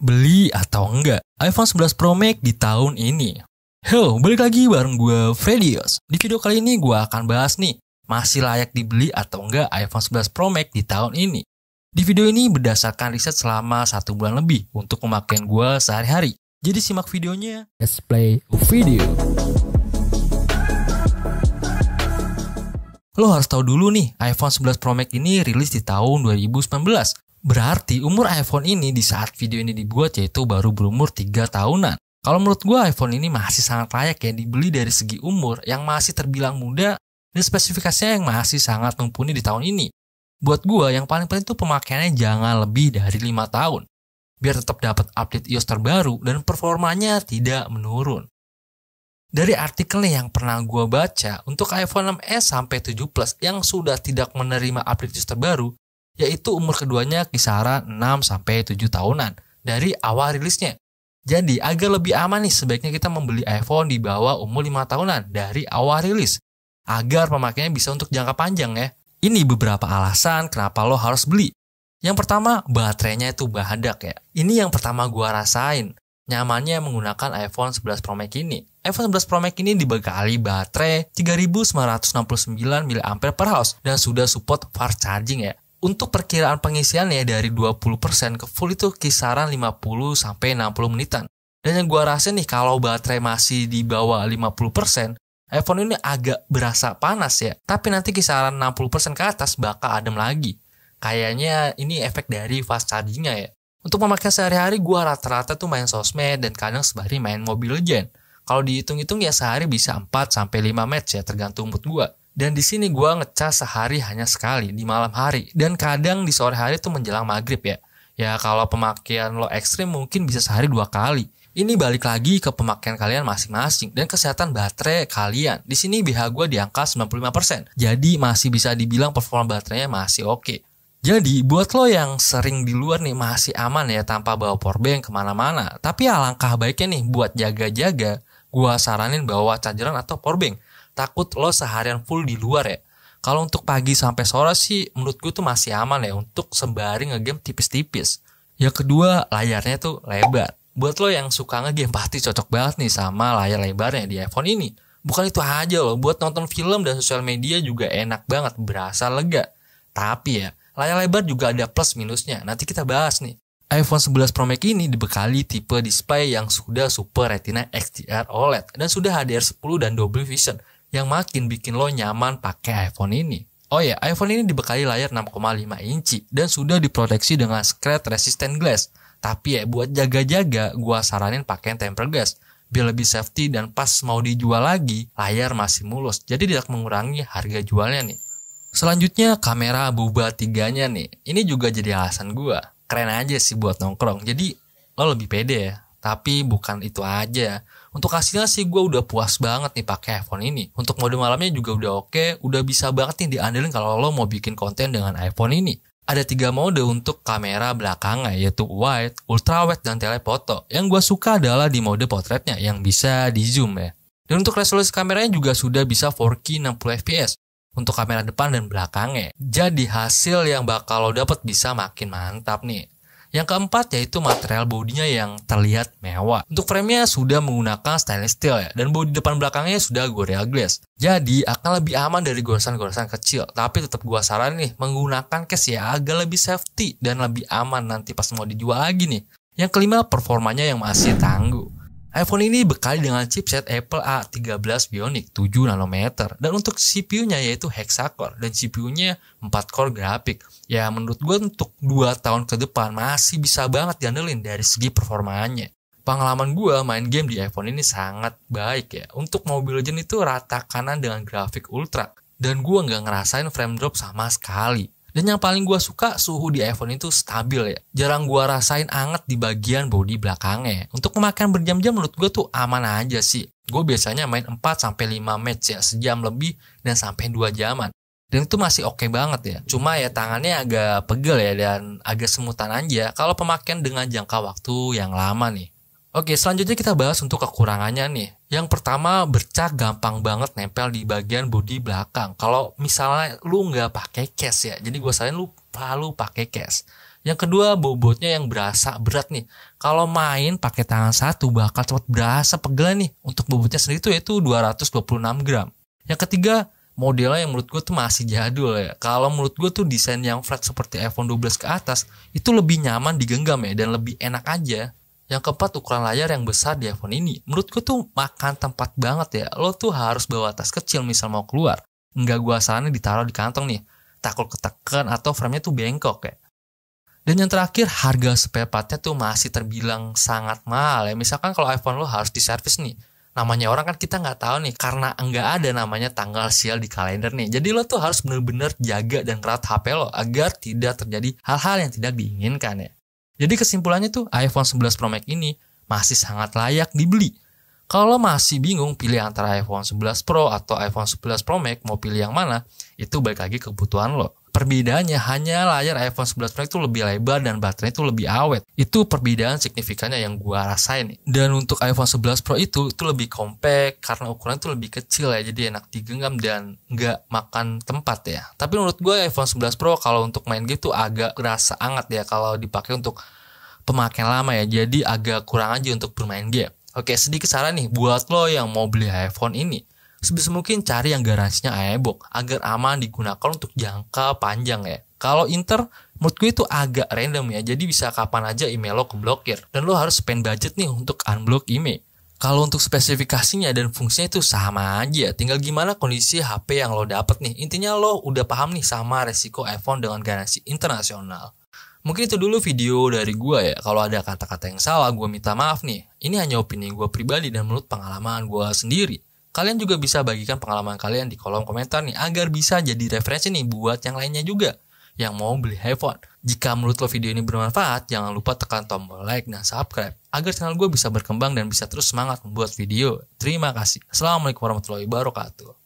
beli atau enggak iPhone 11 Pro Max di tahun ini. Hello, balik lagi bareng gue Fredios. Di video kali ini gue akan bahas nih, masih layak dibeli atau enggak iPhone 11 Pro Max di tahun ini. Di video ini berdasarkan riset selama satu bulan lebih untuk pemakaian gue sehari-hari. Jadi simak videonya. Let's play video. Lo harus tahu dulu nih, iPhone 11 Pro Max ini rilis di tahun 2019 Berarti umur iPhone ini di saat video ini dibuat yaitu baru berumur 3 tahunan. Kalau menurut gue iPhone ini masih sangat layak ya dibeli dari segi umur yang masih terbilang muda dan spesifikasinya yang masih sangat mumpuni di tahun ini. Buat gue yang paling penting itu pemakaiannya jangan lebih dari 5 tahun. Biar tetap dapat update iOS terbaru dan performanya tidak menurun. Dari artikel yang pernah gue baca, untuk iPhone 6s sampai 7 Plus yang sudah tidak menerima update iOS terbaru, yaitu umur keduanya kisaran 6 7 tahunan dari awal rilisnya. Jadi agar lebih aman nih sebaiknya kita membeli iPhone di bawah umur 5 tahunan dari awal rilis agar pemakaiannya bisa untuk jangka panjang ya. Ini beberapa alasan kenapa lo harus beli. Yang pertama, baterainya itu bahadak ya. Ini yang pertama gua rasain. Nyamannya menggunakan iPhone 11 Pro Max ini. iPhone 11 Pro Max ini dibekali baterai 3969 mAh per house dan sudah support fast charging ya untuk perkiraan pengisian ya dari 20% ke full itu kisaran 50 sampai 60 menitan. Dan yang gua rasa nih kalau baterai masih di bawah 50%, iPhone ini agak berasa panas ya. Tapi nanti kisaran 60% ke atas bakal adem lagi. Kayaknya ini efek dari fast chargingnya ya. Untuk memakai sehari-hari gua rata-rata tuh main sosmed dan kadang sebari main mobil Legend. Kalau dihitung-hitung ya sehari bisa 4 5 match ya tergantung mood gue. Dan di sini gue ngecas sehari hanya sekali di malam hari dan kadang di sore hari tuh menjelang maghrib ya. Ya kalau pemakaian lo ekstrim mungkin bisa sehari dua kali. Ini balik lagi ke pemakaian kalian masing-masing dan kesehatan baterai kalian. Di sini BH gue di angka 95%. Jadi masih bisa dibilang performa baterainya masih oke. Okay. Jadi buat lo yang sering di luar nih masih aman ya tanpa bawa powerbank kemana-mana. Tapi alangkah baiknya nih buat jaga-jaga, gue saranin bawa chargeran atau powerbank takut lo seharian full di luar ya. Kalau untuk pagi sampai sore sih menurut gue tuh masih aman ya untuk sembari ngegame tipis-tipis. ya kedua, layarnya tuh lebar. Buat lo yang suka ngegame pasti cocok banget nih sama layar lebarnya di iPhone ini. Bukan itu aja loh, buat nonton film dan sosial media juga enak banget, berasa lega. Tapi ya, layar lebar juga ada plus minusnya, nanti kita bahas nih. iPhone 11 Pro Max ini dibekali tipe display yang sudah Super Retina XDR OLED dan sudah HDR10 dan Dolby Vision yang makin bikin lo nyaman pakai iPhone ini. Oh ya, iPhone ini dibekali layar 6,5 inci dan sudah diproteksi dengan scratch resistant glass. Tapi ya buat jaga-jaga, gua saranin pakai tempered glass. Biar lebih safety dan pas mau dijual lagi, layar masih mulus. Jadi tidak mengurangi harga jualnya nih. Selanjutnya kamera boba tiganya nih. Ini juga jadi alasan gua. Keren aja sih buat nongkrong. Jadi lo lebih pede ya. Tapi bukan itu aja untuk hasilnya sih gue udah puas banget nih pakai iPhone ini. Untuk mode malamnya juga udah oke, udah bisa banget nih diandelin kalau lo mau bikin konten dengan iPhone ini. Ada tiga mode untuk kamera belakangnya yaitu wide, ultrawide, dan telephoto. Yang gue suka adalah di mode potretnya yang bisa di zoom ya. Dan untuk resolusi kameranya juga sudah bisa 4K 60 fps untuk kamera depan dan belakangnya. Jadi hasil yang bakal lo dapet bisa makin mantap nih. Yang keempat yaitu material bodinya yang terlihat mewah. Untuk framenya sudah menggunakan stainless steel ya, dan bodi depan belakangnya sudah Gorilla Glass. Jadi akan lebih aman dari goresan-goresan kecil, tapi tetap gua saran nih menggunakan case ya agak lebih safety dan lebih aman nanti pas mau dijual lagi nih. Yang kelima performanya yang masih tangguh iPhone ini bekali dengan chipset Apple A13 Bionic 7 nanometer dan untuk CPU-nya yaitu hexa core dan CPU-nya 4 core grafik. Ya menurut gue untuk 2 tahun ke depan masih bisa banget diandelin dari segi performanya. Pengalaman gue main game di iPhone ini sangat baik ya. Untuk Mobile Legends itu rata kanan dengan grafik ultra. Dan gue nggak ngerasain frame drop sama sekali. Dan yang paling gue suka suhu di iPhone itu stabil ya. Jarang gue rasain anget di bagian bodi belakangnya. Untuk pemakaian berjam-jam menurut gue tuh aman aja sih. Gue biasanya main 4-5 match ya, sejam lebih dan sampai 2 jaman. Dan itu masih oke okay banget ya. Cuma ya tangannya agak pegel ya dan agak semutan aja kalau pemakaian dengan jangka waktu yang lama nih. Oke, selanjutnya kita bahas untuk kekurangannya nih. Yang pertama, bercak gampang banget nempel di bagian bodi belakang. Kalau misalnya lu nggak pakai case ya, jadi gue saranin lu selalu pakai case. Yang kedua, bobotnya yang berasa berat nih. Kalau main pakai tangan satu bakal cepat berasa pegel nih. Untuk bobotnya sendiri tuh yaitu 226 gram. Yang ketiga, modelnya yang menurut gue tuh masih jadul ya. Kalau menurut gue tuh desain yang flat seperti iPhone 12 ke atas itu lebih nyaman digenggam ya dan lebih enak aja. Yang keempat ukuran layar yang besar di iPhone ini. Menurutku tuh makan tempat banget ya. Lo tuh harus bawa tas kecil misal mau keluar. Nggak gua sarannya ditaruh di kantong nih. Takut ketekan atau framenya tuh bengkok ya. Dan yang terakhir harga spare partnya tuh masih terbilang sangat mahal ya. Misalkan kalau iPhone lo harus diservis nih. Namanya orang kan kita nggak tahu nih karena nggak ada namanya tanggal sial di kalender nih. Jadi lo tuh harus bener-bener jaga dan kerat HP lo agar tidak terjadi hal-hal yang tidak diinginkan ya. Jadi kesimpulannya tuh iPhone 11 Pro Max ini masih sangat layak dibeli. Kalau masih bingung pilih antara iPhone 11 Pro atau iPhone 11 Pro Max mau pilih yang mana, itu balik lagi kebutuhan lo. Perbedaannya hanya layar iPhone 11 Pro itu lebih lebar dan baterainya itu lebih awet. Itu perbedaan signifikannya yang gua rasain. Dan untuk iPhone 11 Pro itu itu lebih compact karena ukuran itu lebih kecil ya, jadi enak digenggam dan nggak makan tempat ya. Tapi menurut gue iPhone 11 Pro kalau untuk main game tuh agak kerasa anget ya kalau dipakai untuk pemakaian lama ya. Jadi agak kurang aja untuk bermain game. Oke, sedikit saran nih buat lo yang mau beli iPhone ini sebisa mungkin cari yang garansinya aebok agar aman digunakan untuk jangka panjang ya. Kalau Inter menurut gue itu agak random ya. Jadi bisa kapan aja email lo keblokir dan lo harus spend budget nih untuk unblock email. Kalau untuk spesifikasinya dan fungsinya itu sama aja, tinggal gimana kondisi HP yang lo dapet nih. Intinya lo udah paham nih sama resiko iPhone dengan garansi internasional. Mungkin itu dulu video dari gue ya. Kalau ada kata-kata yang salah, gue minta maaf nih. Ini hanya opini gue pribadi dan menurut pengalaman gue sendiri. Kalian juga bisa bagikan pengalaman kalian di kolom komentar nih agar bisa jadi referensi nih buat yang lainnya juga yang mau beli handphone. Jika menurut lo video ini bermanfaat, jangan lupa tekan tombol like dan subscribe agar channel gue bisa berkembang dan bisa terus semangat membuat video. Terima kasih. Assalamualaikum warahmatullahi wabarakatuh.